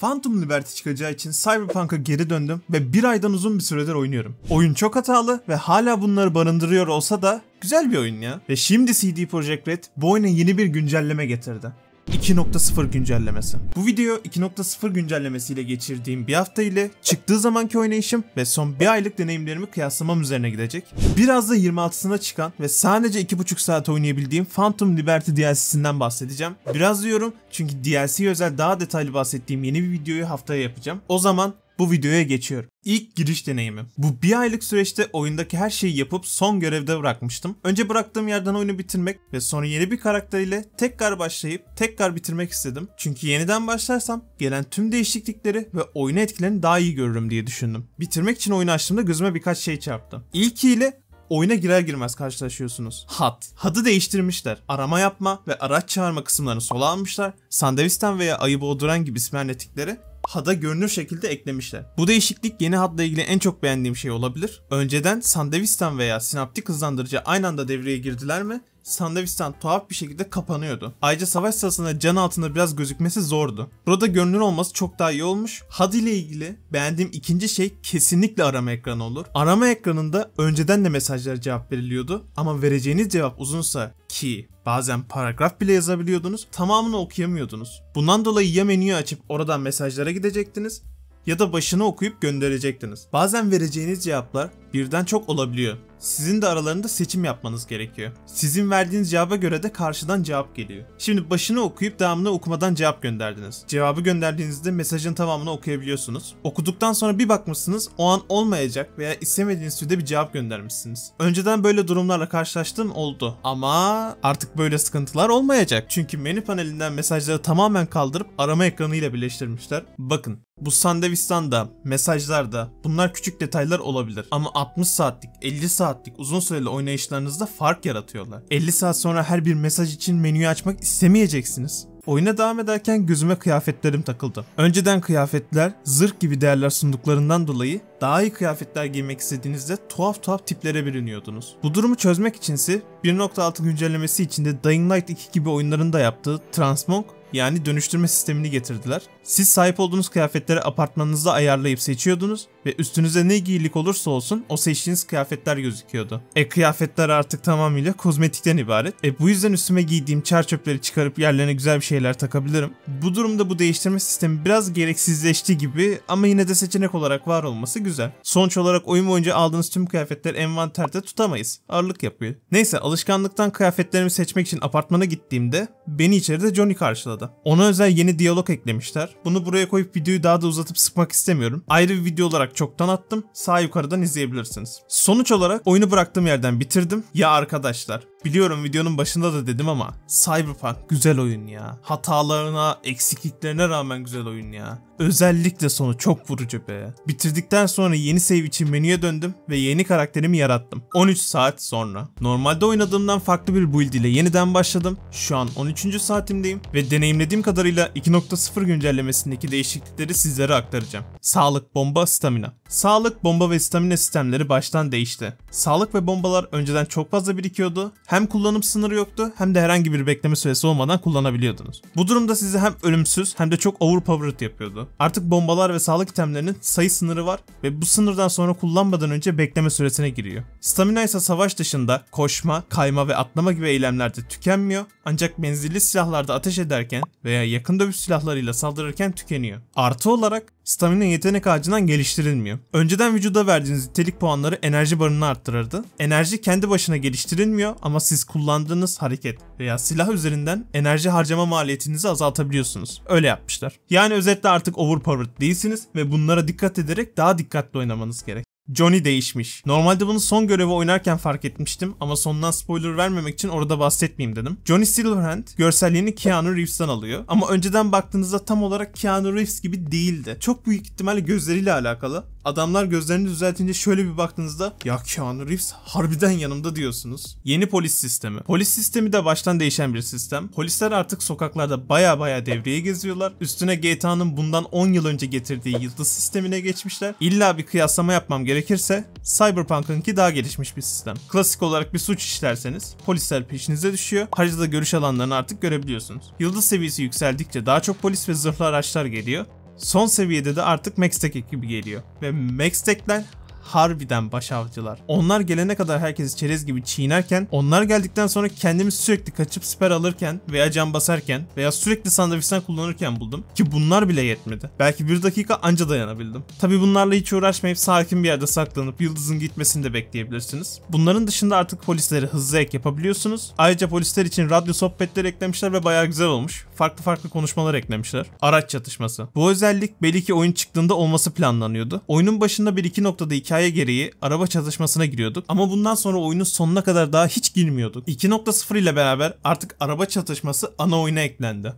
Phantom Liberty çıkacağı için Cyberpunk'a geri döndüm ve bir aydan uzun bir süredir oynuyorum. Oyun çok hatalı ve hala bunları barındırıyor olsa da güzel bir oyun ya. Ve şimdi CD Projekt Red bu oyuna yeni bir güncelleme getirdi. 2.0 güncellemesi. Bu video 2.0 güncellemesiyle geçirdiğim bir hafta ile çıktığı zamanki oynayışım ve son bir aylık deneyimlerimi kıyaslamam üzerine gidecek. Biraz da 26'sına çıkan ve sadece 2.5 saat oynayabildiğim Phantom Liberty DLC'sinden bahsedeceğim. Biraz diyorum çünkü DLC'ye özel daha detaylı bahsettiğim yeni bir videoyu haftaya yapacağım. O zaman bu videoya geçiyorum. İlk giriş deneyimim. Bu bir aylık süreçte oyundaki her şeyi yapıp son görevde bırakmıştım. Önce bıraktığım yerden oyunu bitirmek ve sonra yeni bir karakter ile tekrar başlayıp tekrar bitirmek istedim. Çünkü yeniden başlarsam gelen tüm değişiklikleri ve oyunu etkilerini daha iyi görürüm diye düşündüm. Bitirmek için oyunu açtığımda gözüme birkaç şey çarptı. İlkiyle oyuna girer girmez karşılaşıyorsunuz. Hat. Hadı değiştirmişler. Arama yapma ve araç çağırma kısımlarını sola almışlar. Sandavisten veya ayı boğduran gibi sibernetikleri HUD'a görünür şekilde eklemişler. Bu değişiklik yeni HUD'la ilgili en çok beğendiğim şey olabilir. Önceden Sandevistan veya sinaptik hızlandırıcı aynı anda devreye girdiler mi Sandavistan tuhaf bir şekilde kapanıyordu. Ayrıca savaş sırasında can altında biraz gözükmesi zordu. Burada görünür olması çok daha iyi olmuş. HUD ile ilgili beğendiğim ikinci şey kesinlikle arama ekranı olur. Arama ekranında önceden de mesajlara cevap veriliyordu ama vereceğiniz cevap uzunsa ki bazen paragraf bile yazabiliyordunuz tamamını okuyamıyordunuz. Bundan dolayı ya menüyü açıp oradan mesajlara gidecektiniz ya da başını okuyup gönderecektiniz. Bazen vereceğiniz cevaplar birden çok olabiliyor. Sizin de aralarında seçim yapmanız gerekiyor. Sizin verdiğiniz cevaba göre de karşıdan cevap geliyor. Şimdi başını okuyup devamını okumadan cevap gönderdiniz. Cevabı gönderdiğinizde mesajın tamamını okuyabiliyorsunuz. Okuduktan sonra bir bakmışsınız o an olmayacak veya istemediğiniz türde bir cevap göndermişsiniz. Önceden böyle durumlarla karşılaştığım oldu ama artık böyle sıkıntılar olmayacak. Çünkü menü panelinden mesajları tamamen kaldırıp arama ekranıyla birleştirmişler. Bakın bu Sandevistan'da, mesajlarda bunlar küçük detaylar olabilir ama 60 saatlik, 50 saat saatlik uzun süreli oynayışlarınızda fark yaratıyorlar. 50 saat sonra her bir mesaj için menüyü açmak istemeyeceksiniz. Oyuna devam ederken gözüme kıyafetlerim takıldı. Önceden kıyafetler zırh gibi değerler sunduklarından dolayı daha iyi kıyafetler giymek istediğinizde tuhaf tuhaf tiplere bürünüyordunuz. Bu durumu çözmek içinse 1.6 güncellemesi içinde Dying Light 2 gibi oyunların da yaptığı transmog yani dönüştürme sistemini getirdiler. Siz sahip olduğunuz kıyafetleri apartmanınızda ayarlayıp seçiyordunuz ve üstünüze ne giyilik olursa olsun o seçtiğiniz kıyafetler gözüküyordu. E kıyafetler artık tamamıyla kozmetikten ibaret. E bu yüzden üstüme giydiğim çer çöpleri çıkarıp yerlerine güzel bir şeyler takabilirim. Bu durumda bu değiştirme sistemi biraz gereksizleşti gibi ama yine de seçenek olarak var olması güzel. Sonuç olarak oyun boyunca aldığınız tüm kıyafetler envanterde tutamayız. Ağırlık yapıyor. Neyse alışkanlıktan kıyafetlerimi seçmek için apartmana gittiğimde beni içeride Johnny karşıladı. Ona özel yeni diyalog eklemişler. Bunu buraya koyup videoyu daha da uzatıp sıkmak istemiyorum. Ayrı bir video olarak çoktan attım. Sağ yukarıdan izleyebilirsiniz. Sonuç olarak oyunu bıraktığım yerden bitirdim. Ya arkadaşlar Biliyorum videonun başında da dedim ama Cyberpunk güzel oyun ya. Hatalarına, eksikliklerine rağmen güzel oyun ya. Özellikle sonu çok vurucu be. Bitirdikten sonra yeni save için menüye döndüm ve yeni karakterimi yarattım. 13 saat sonra. Normalde oynadığımdan farklı bir build ile yeniden başladım. Şu an 13. saatimdeyim ve deneyimlediğim kadarıyla 2.0 güncellemesindeki değişiklikleri sizlere aktaracağım. Sağlık, bomba, stamina. Sağlık, bomba ve stamina sistemleri baştan değişti. Sağlık ve bombalar önceden çok fazla birikiyordu. Hem kullanım sınırı yoktu hem de herhangi bir bekleme süresi olmadan kullanabiliyordunuz. Bu durumda sizi hem ölümsüz hem de çok overpowered yapıyordu. Artık bombalar ve sağlık itemlerinin sayı sınırı var ve bu sınırdan sonra kullanmadan önce bekleme süresine giriyor. Stamina ise savaş dışında koşma, kayma ve atlama gibi eylemlerde tükenmiyor ancak menzilli silahlarda ateş ederken veya yakın dövüş silahlarıyla saldırırken tükeniyor. Artı olarak stamina yetenek ağacından geliştirilmiyor. Önceden vücuda verdiğiniz nitelik puanları enerji barını arttırırdı. Enerji kendi başına geliştirilmiyor ama siz kullandığınız hareket veya silah üzerinden enerji harcama maliyetinizi azaltabiliyorsunuz. Öyle yapmışlar. Yani özetle artık overpowered değilsiniz ve bunlara dikkat ederek daha dikkatli oynamanız gerek. Johnny değişmiş. Normalde bunu son görevi oynarken fark etmiştim ama sonundan spoiler vermemek için orada bahsetmeyeyim dedim. Johnny Silverhand görselliğini Keanu Reeves'ten alıyor ama önceden baktığınızda tam olarak Keanu Reeves gibi değildi. Çok büyük ihtimalle gözleriyle alakalı adamlar gözlerini düzeltince şöyle bir baktığınızda ya Keanu Reeves harbiden yanımda diyorsunuz. Yeni polis sistemi. Polis sistemi de baştan değişen bir sistem. Polisler artık sokaklarda baya baya devreye geziyorlar. Üstüne GTA'nın bundan 10 yıl önce getirdiği yıldız sistemine geçmişler. İlla bir kıyaslama yapmam gerekirse Cyberpunk'ınki daha gelişmiş bir sistem. Klasik olarak bir suç işlerseniz polisler peşinize düşüyor. Haritada görüş alanlarını artık görebiliyorsunuz. Yıldız seviyesi yükseldikçe daha çok polis ve zırhlı araçlar geliyor. Son seviyede de artık Maxtech ekibi geliyor ve Maxtech'ler harbiden başavcılar. Onlar gelene kadar herkes çerez gibi çiğnerken, onlar geldikten sonra kendimi sürekli kaçıp siper alırken veya cam basarken veya sürekli sandviçten kullanırken buldum. Ki bunlar bile yetmedi. Belki bir dakika anca dayanabildim. Tabi bunlarla hiç uğraşmayıp sakin bir yerde saklanıp yıldızın gitmesini de bekleyebilirsiniz. Bunların dışında artık polisleri hızlı ek yapabiliyorsunuz. Ayrıca polisler için radyo sohbetleri eklemişler ve baya güzel olmuş farklı farklı konuşmalar eklemişler. Araç çatışması. Bu özellik belli ki oyun çıktığında olması planlanıyordu. Oyunun başında bir iki noktada hikaye gereği araba çatışmasına giriyorduk ama bundan sonra oyunun sonuna kadar daha hiç girmiyorduk. 2.0 ile beraber artık araba çatışması ana oyuna eklendi.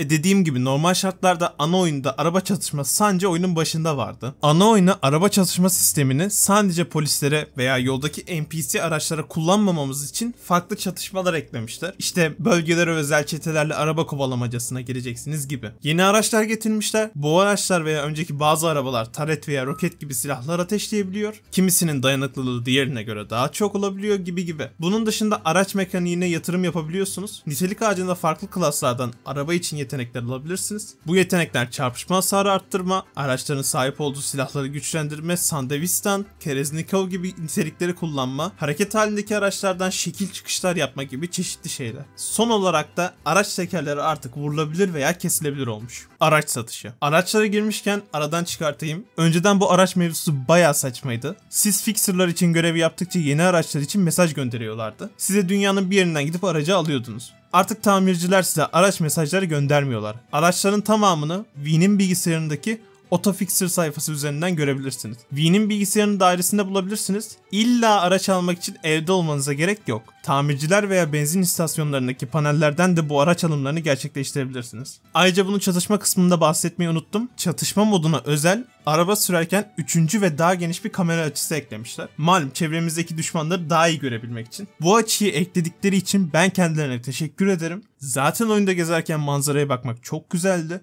E dediğim gibi normal şartlarda ana oyunda araba çatışması sadece oyunun başında vardı. Ana oyuna araba çatışma sistemini sadece polislere veya yoldaki NPC araçlara kullanmamamız için farklı çatışmalar eklemişler. İşte bölgelere özel çetelerle araba kovalamacasına gireceksiniz gibi. Yeni araçlar getirmişler. Bu araçlar veya önceki bazı arabalar taret veya roket gibi silahlar ateşleyebiliyor. Kimisinin dayanıklılığı diğerine göre daha çok olabiliyor gibi gibi. Bunun dışında araç mekaniğine yatırım yapabiliyorsunuz. Nitelik ağacında farklı klaslardan araba için yatırım yetenekler alabilirsiniz. Bu yetenekler çarpışma hasarı arttırma, araçların sahip olduğu silahları güçlendirme, sandevistan, kereznikov gibi nitelikleri kullanma, hareket halindeki araçlardan şekil çıkışlar yapma gibi çeşitli şeyler. Son olarak da araç tekerleri artık vurulabilir veya kesilebilir olmuş. Araç satışı. Araçlara girmişken aradan çıkartayım. Önceden bu araç mevzusu baya saçmaydı. Siz fixerlar için görevi yaptıkça yeni araçlar için mesaj gönderiyorlardı. Size dünyanın bir yerinden gidip aracı alıyordunuz. Artık tamirciler size araç mesajları göndermiyorlar. Araçların tamamını Wii'nin bilgisayarındaki Otofixer sayfası üzerinden görebilirsiniz. V'nin bilgisayarının dairesinde bulabilirsiniz. İlla araç almak için evde olmanıza gerek yok. Tamirciler veya benzin istasyonlarındaki panellerden de bu araç alımlarını gerçekleştirebilirsiniz. Ayrıca bunu çatışma kısmında bahsetmeyi unuttum. Çatışma moduna özel araba sürerken üçüncü ve daha geniş bir kamera açısı eklemişler. Malum çevremizdeki düşmanları daha iyi görebilmek için. Bu açıyı ekledikleri için ben kendilerine teşekkür ederim. Zaten oyunda gezerken manzaraya bakmak çok güzeldi.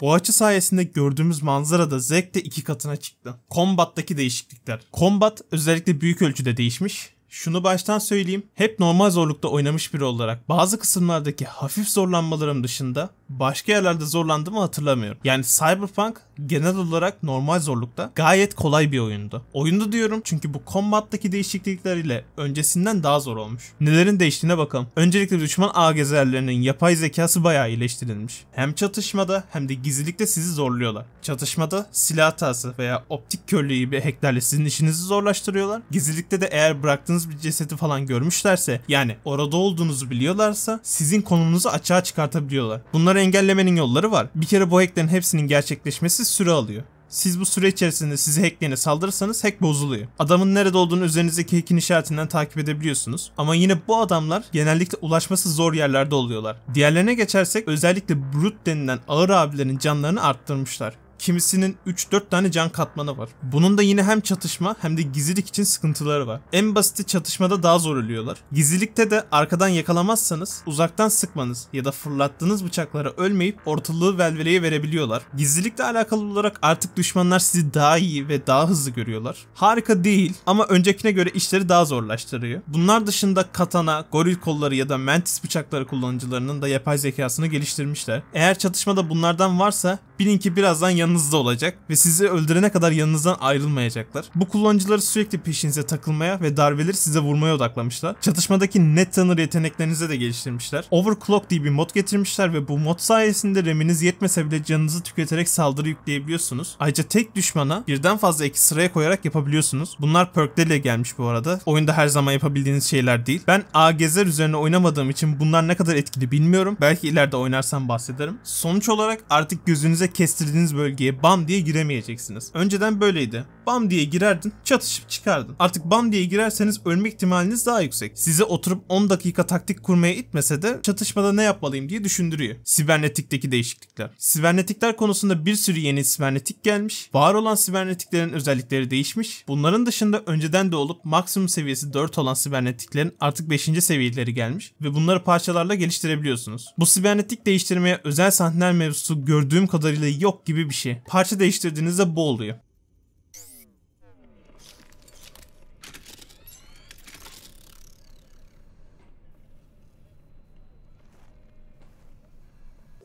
Bu açı sayesinde gördüğümüz manzara da de iki katına çıktı. Kombattaki değişiklikler. Kombat özellikle büyük ölçüde değişmiş. Şunu baştan söyleyeyim. Hep normal zorlukta oynamış biri olarak bazı kısımlardaki hafif zorlanmalarım dışında başka yerlerde zorlandığımı hatırlamıyorum. Yani Cyberpunk genel olarak normal zorlukta gayet kolay bir oyundu. Oyundu diyorum çünkü bu combat'taki ile öncesinden daha zor olmuş. Nelerin değiştiğine bakalım. Öncelikle düşman ağ gezerlerinin yapay zekası bayağı iyileştirilmiş. Hem çatışmada hem de gizlilikte sizi zorluyorlar. Çatışmada silah hatası veya optik körlüğü gibi hacklerle sizin işinizi zorlaştırıyorlar. Gizlilikte de eğer bıraktığınız bir cesedi falan görmüşlerse yani orada olduğunuzu biliyorlarsa sizin konumunuzu açığa çıkartabiliyorlar. Bunları Bunları engellemenin yolları var. Bir kere bu hacklerin hepsinin gerçekleşmesi süre alıyor. Siz bu süre içerisinde size hackleyene saldırırsanız hack bozuluyor. Adamın nerede olduğunu üzerinizdeki hack'in işaretinden takip edebiliyorsunuz. Ama yine bu adamlar genellikle ulaşması zor yerlerde oluyorlar. Diğerlerine geçersek özellikle Brute denilen ağır abilerin canlarını arttırmışlar. Kimisinin 3-4 tane can katmanı var. Bunun da yine hem çatışma hem de gizlilik için sıkıntıları var. En basiti çatışmada daha zor ölüyorlar. Gizlilikte de arkadan yakalamazsanız uzaktan sıkmanız ya da fırlattığınız bıçaklara ölmeyip ortalığı velveleye verebiliyorlar. Gizlilikle alakalı olarak artık düşmanlar sizi daha iyi ve daha hızlı görüyorlar. Harika değil ama öncekine göre işleri daha zorlaştırıyor. Bunlar dışında katana, goril kolları ya da mantis bıçakları kullanıcılarının da yapay zekasını geliştirmişler. Eğer çatışmada bunlardan varsa bilin ki birazdan yanı yanınızda olacak ve sizi öldürene kadar yanınızdan ayrılmayacaklar. Bu kullanıcıları sürekli peşinize takılmaya ve darbeleri size vurmaya odaklamışlar. Çatışmadaki net tanır yeteneklerinize de geliştirmişler. Overclock diye bir mod getirmişler ve bu mod sayesinde reminiz yetmese bile canınızı tüketerek saldırı yükleyebiliyorsunuz. Ayrıca tek düşmana birden fazla ek sıraya koyarak yapabiliyorsunuz. Bunlar perkleriyle gelmiş bu arada. Oyunda her zaman yapabildiğiniz şeyler değil. Ben AGZ'ler üzerine oynamadığım için bunlar ne kadar etkili bilmiyorum. Belki ileride oynarsam bahsederim. Sonuç olarak artık gözünüze kestirdiğiniz bölge bölgeye bam diye giremeyeceksiniz. Önceden böyleydi bam diye girerdin çatışıp çıkardın. Artık bam diye girerseniz ölmek ihtimaliniz daha yüksek. Size oturup 10 dakika taktik kurmaya itmese de çatışmada ne yapmalıyım diye düşündürüyor. Sibernetikteki değişiklikler. Sibernetikler konusunda bir sürü yeni sibernetik gelmiş. Var olan sibernetiklerin özellikleri değişmiş. Bunların dışında önceden de olup maksimum seviyesi 4 olan sibernetiklerin artık 5. seviyeleri gelmiş ve bunları parçalarla geliştirebiliyorsunuz. Bu sibernetik değiştirmeye özel sahneler mevzusu gördüğüm kadarıyla yok gibi bir şey. Parça değiştirdiğinizde bu oluyor.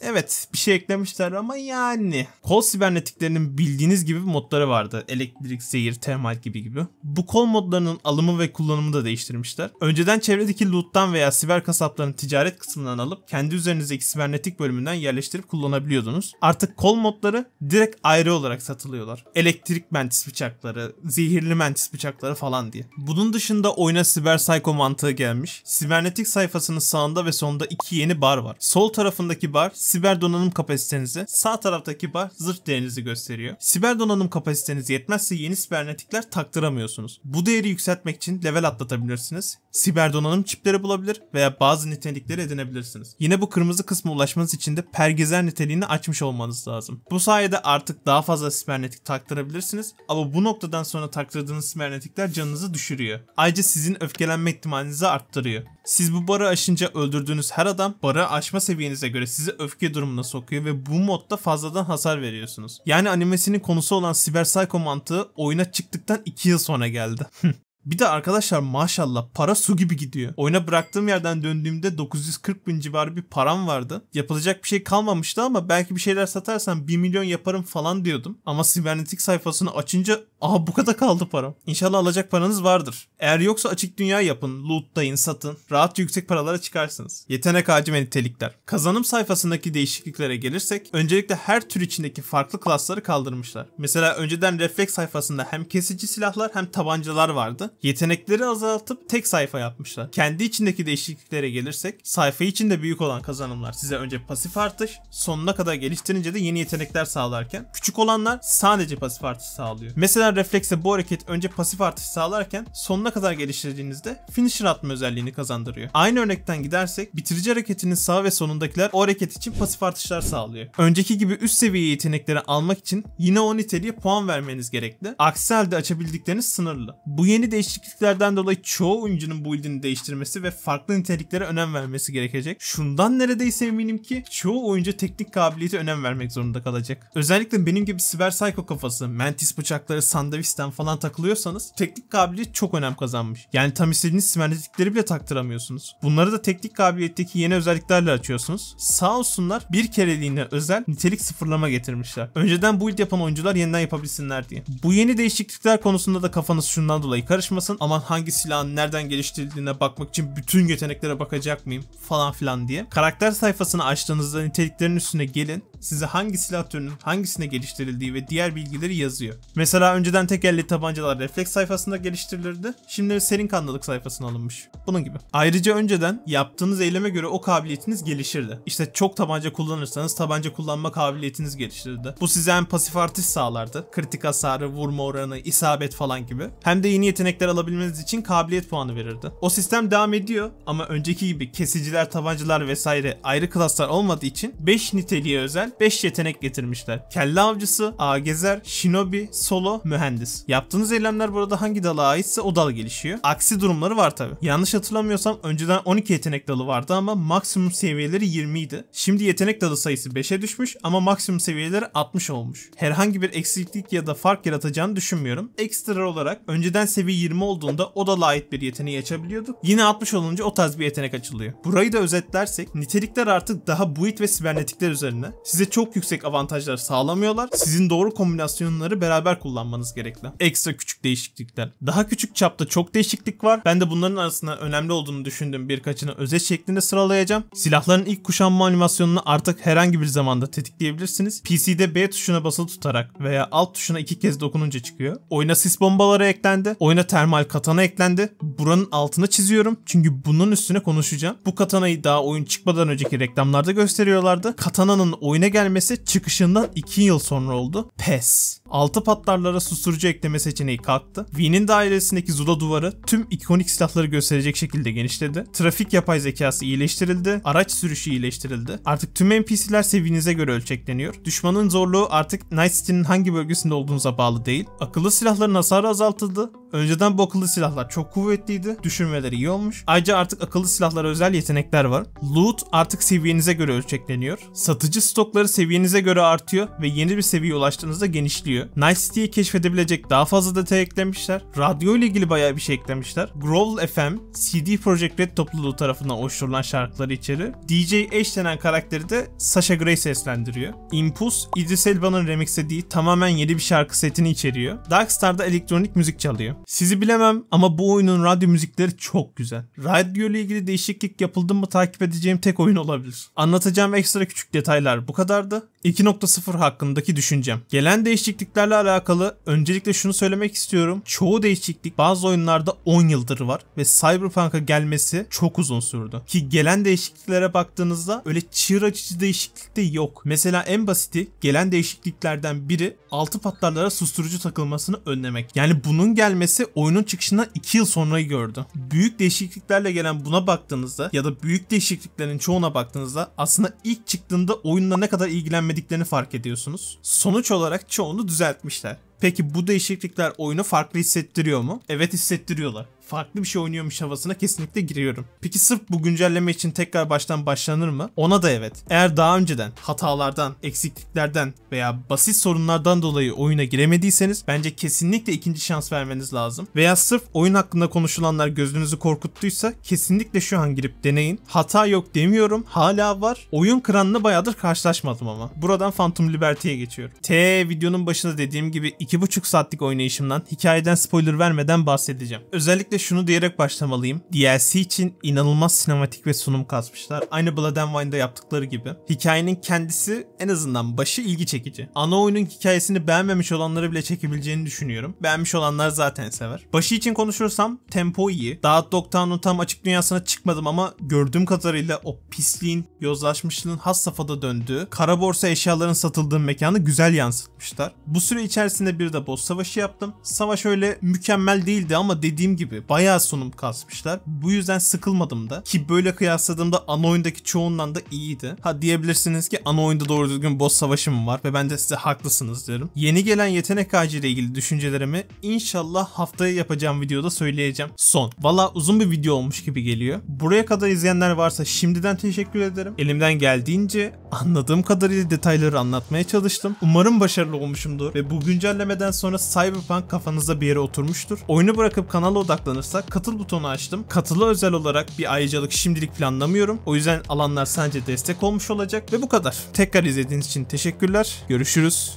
evet bir şey eklemişler ama yani. Kol sibernetiklerinin bildiğiniz gibi modları vardı. Elektrik, zehir, termal gibi gibi. Bu kol modlarının alımı ve kullanımı da değiştirmişler. Önceden çevredeki loot'tan veya siber kasapların ticaret kısmından alıp kendi üzerinizdeki sibernetik bölümünden yerleştirip kullanabiliyordunuz. Artık kol modları direkt ayrı olarak satılıyorlar. Elektrik mentis bıçakları, zehirli mentis bıçakları falan diye. Bunun dışında oyuna siber psycho mantığı gelmiş. Sibernetik sayfasının sağında ve sonunda iki yeni bar var. Sol tarafındaki bar siber donanım kapasitenizi, sağ taraftaki bar zırh değerinizi gösteriyor. Siber donanım kapasiteniz yetmezse yeni sibernetikler taktıramıyorsunuz. Bu değeri yükseltmek için level atlatabilirsiniz. Siber donanım çipleri bulabilir veya bazı nitelikleri edinebilirsiniz. Yine bu kırmızı kısmı ulaşmanız için de pergezer niteliğini açmış olmanız lazım. Bu sayede artık daha fazla sibernetik taktırabilirsiniz ama bu noktadan sonra taktırdığınız sibernetikler canınızı düşürüyor. Ayrıca sizin öfkelenme ihtimalinizi arttırıyor. Siz bu barı aşınca öldürdüğünüz her adam barı aşma seviyenize göre sizi öfke öfke durumuna sokuyor ve bu modda fazladan hasar veriyorsunuz. Yani animesinin konusu olan Cyber Psycho mantığı oyuna çıktıktan 2 yıl sonra geldi. Bir de arkadaşlar maşallah para su gibi gidiyor. Oyuna bıraktığım yerden döndüğümde 940 bin civarı bir param vardı. Yapılacak bir şey kalmamıştı ama belki bir şeyler satarsam 1 milyon yaparım falan diyordum. Ama sibernetik sayfasını açınca aha bu kadar kaldı param. İnşallah alacak paranız vardır. Eğer yoksa açık dünya yapın, lootlayın, satın. Rahat yüksek paralara çıkarsınız. Yetenek ağacı ve nitelikler. Kazanım sayfasındaki değişikliklere gelirsek öncelikle her tür içindeki farklı klasları kaldırmışlar. Mesela önceden refleks sayfasında hem kesici silahlar hem tabancalar vardı yetenekleri azaltıp tek sayfa yapmışlar. Kendi içindeki değişikliklere gelirsek sayfa içinde büyük olan kazanımlar size önce pasif artış sonuna kadar geliştirince de yeni yetenekler sağlarken küçük olanlar sadece pasif artış sağlıyor. Mesela reflekse bu hareket önce pasif artış sağlarken sonuna kadar geliştirdiğinizde finisher atma özelliğini kazandırıyor. Aynı örnekten gidersek bitirici hareketinin sağ ve sonundakiler o hareket için pasif artışlar sağlıyor. Önceki gibi üst seviye yetenekleri almak için yine o niteliğe puan vermeniz gerekli. Aksi halde açabildikleriniz sınırlı. Bu yeni değişiklikler değişikliklerden dolayı çoğu oyuncunun build'ini değiştirmesi ve farklı niteliklere önem vermesi gerekecek. Şundan neredeyse eminim ki çoğu oyuncu teknik kabiliyete önem vermek zorunda kalacak. Özellikle benim gibi siber psycho kafası, mantis bıçakları, sandviçten falan takılıyorsanız teknik kabiliyet çok önem kazanmış. Yani tam istediğiniz sibernetikleri bile taktıramıyorsunuz. Bunları da teknik kabiliyetteki yeni özelliklerle açıyorsunuz. Sağ olsunlar bir kereliğine özel nitelik sıfırlama getirmişler. Önceden build yapan oyuncular yeniden yapabilsinler diye. Bu yeni değişiklikler konusunda da kafanız şundan dolayı karışmasın karışmasın aman hangi silahın nereden geliştirildiğine bakmak için bütün yeteneklere bakacak mıyım falan filan diye. Karakter sayfasını açtığınızda niteliklerin üstüne gelin size hangi silah türünün hangisine geliştirildiği ve diğer bilgileri yazıyor. Mesela önceden tek elli tabancalar refleks sayfasında geliştirilirdi. Şimdi serin kanlılık sayfasına alınmış. Bunun gibi. Ayrıca önceden yaptığınız eyleme göre o kabiliyetiniz gelişirdi. İşte çok tabanca kullanırsanız tabanca kullanma kabiliyetiniz gelişirdi. Bu size hem pasif artış sağlardı. Kritik hasarı, vurma oranı, isabet falan gibi. Hem de yeni yetenekler alabilmeniz için kabiliyet puanı verirdi. O sistem devam ediyor ama önceki gibi kesiciler, tabancalar vesaire ayrı klaslar olmadığı için 5 niteliğe özel 5 yetenek getirmişler. Kelle avcısı, agezer, shinobi, solo, mühendis. Yaptığınız eylemler burada hangi dala aitse o dal gelişiyor. Aksi durumları var tabi. Yanlış hatırlamıyorsam önceden 12 yetenek dalı vardı ama maksimum seviyeleri 20 idi. Şimdi yetenek dalı sayısı 5'e düşmüş ama maksimum seviyeleri 60 olmuş. Herhangi bir eksiklik ya da fark yaratacağını düşünmüyorum. Ekstra olarak önceden seviye 20 olduğunda o dala ait bir yeteneği açabiliyorduk. Yine 60 olunca o tarz bir yetenek açılıyor. Burayı da özetlersek nitelikler artık daha buit ve sibernetikler üzerine. Size size çok yüksek avantajlar sağlamıyorlar. Sizin doğru kombinasyonları beraber kullanmanız gerekli. Ekstra küçük değişiklikler. Daha küçük çapta çok değişiklik var. Ben de bunların arasında önemli olduğunu düşündüğüm birkaçını özet şeklinde sıralayacağım. Silahların ilk kuşanma animasyonunu artık herhangi bir zamanda tetikleyebilirsiniz. PC'de B tuşuna basılı tutarak veya alt tuşuna iki kez dokununca çıkıyor. Oyuna sis bombaları eklendi. Oyuna termal katana eklendi. Buranın altını çiziyorum. Çünkü bunun üstüne konuşacağım. Bu katanayı daha oyun çıkmadan önceki reklamlarda gösteriyorlardı. Katananın oyuna Çin'e gelmesi çıkışından 2 yıl sonra oldu. PES. Altı patlarlara susturucu ekleme seçeneği kalktı. Wi'nin dairesindeki Zula duvarı tüm ikonik silahları gösterecek şekilde genişledi. Trafik yapay zekası iyileştirildi. Araç sürüşü iyileştirildi. Artık tüm NPC'ler seviyenize göre ölçekleniyor. Düşmanın zorluğu artık Night City'nin hangi bölgesinde olduğunuza bağlı değil. Akıllı silahların hasarı azaltıldı. Önceden bu akıllı silahlar çok kuvvetliydi. Düşürmeleri iyi olmuş. Ayrıca artık akıllı silahlara özel yetenekler var. Loot artık seviyenize göre ölçekleniyor. Satıcı stok zorlukları seviyenize göre artıyor ve yeni bir seviyeye ulaştığınızda genişliyor. Night City'yi keşfedebilecek daha fazla detay eklemişler. Radyo ile ilgili bayağı bir şey eklemişler. Growl FM, CD Projekt Red topluluğu tarafından oluşturulan şarkıları içeri. DJ Ash denen karakteri de Sasha Grey seslendiriyor. Impulse, Idris Elba'nın remixlediği tamamen yeni bir şarkı setini içeriyor. Darkstar'da elektronik müzik çalıyor. Sizi bilemem ama bu oyunun radyo müzikleri çok güzel. Radyo ile ilgili değişiklik yapıldı mı takip edeceğim tek oyun olabilir. Anlatacağım ekstra küçük detaylar bu kadar kadardı. 2.0 hakkındaki düşüncem. Gelen değişikliklerle alakalı öncelikle şunu söylemek istiyorum. Çoğu değişiklik bazı oyunlarda 10 yıldır var ve Cyberpunk'a gelmesi çok uzun sürdü. Ki gelen değişikliklere baktığınızda öyle çığır açıcı değişiklik de yok. Mesela en basiti gelen değişikliklerden biri altı patlarlara susturucu takılmasını önlemek. Yani bunun gelmesi oyunun çıkışından 2 yıl sonrayı gördü. Büyük değişikliklerle gelen buna baktığınızda ya da büyük değişikliklerin çoğuna baktığınızda aslında ilk çıktığında oyunda ne kadar ilgilenmediklerini fark ediyorsunuz. Sonuç olarak çoğunu düzeltmişler. Peki bu değişiklikler oyunu farklı hissettiriyor mu? Evet hissettiriyorlar farklı bir şey oynuyormuş havasına kesinlikle giriyorum. Peki sırf bu güncelleme için tekrar baştan başlanır mı? Ona da evet. Eğer daha önceden hatalardan, eksikliklerden veya basit sorunlardan dolayı oyuna giremediyseniz bence kesinlikle ikinci şans vermeniz lazım. Veya sırf oyun hakkında konuşulanlar gözünüzü korkuttuysa kesinlikle şu an girip deneyin. Hata yok demiyorum. Hala var. Oyun kranını bayağıdır karşılaşmadım ama. Buradan Phantom Liberty'ye geçiyorum. T videonun başında dediğim gibi 2,5 saatlik oynayışımdan hikayeden spoiler vermeden bahsedeceğim. Özellikle şunu diyerek başlamalıyım. DLC için inanılmaz sinematik ve sunum kasmışlar. Aynı Blood and Wine'da yaptıkları gibi. Hikayenin kendisi en azından başı ilgi çekici. Ana oyunun hikayesini beğenmemiş olanları bile çekebileceğini düşünüyorum. Beğenmiş olanlar zaten sever. Başı için konuşursam tempo iyi. Daha Dogtown'un tam açık dünyasına çıkmadım ama gördüğüm kadarıyla o pisliğin, yozlaşmışlığın has safhada döndüğü, kara borsa eşyaların satıldığı mekanı güzel yansıtmışlar. Bu süre içerisinde bir de boss savaşı yaptım. Savaş öyle mükemmel değildi ama dediğim gibi e, bayağı sunum kasmışlar. Bu yüzden sıkılmadım da. Ki böyle kıyasladığımda ana oyundaki çoğundan da iyiydi. Ha diyebilirsiniz ki ana oyunda doğru düzgün boss savaşım var ve bence size haklısınız diyorum. Yeni gelen yetenek ağacı ile ilgili düşüncelerimi inşallah haftaya yapacağım videoda söyleyeceğim. Son. Valla uzun bir video olmuş gibi geliyor. Buraya kadar izleyenler varsa şimdiden teşekkür ederim. Elimden geldiğince anladığım kadarıyla detayları anlatmaya çalıştım. Umarım başarılı olmuşumdur ve bu güncellemeden sonra Cyberpunk kafanızda bir yere oturmuştur. Oyunu bırakıp kanala odaklanın odaklanırsak katıl butonu açtım. Katıla özel olarak bir ayrıcalık şimdilik planlamıyorum. O yüzden alanlar sadece destek olmuş olacak ve bu kadar. Tekrar izlediğiniz için teşekkürler. Görüşürüz.